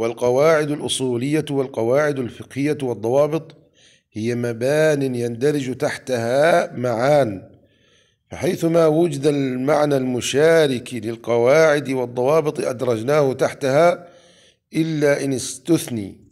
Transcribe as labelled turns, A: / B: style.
A: والقواعد الأصولية والقواعد الفقهية والضوابط هي مبان يندرج تحتها معان فحيثما وجد المعنى المشارك للقواعد والضوابط أدرجناه تحتها
B: إلا إن استثني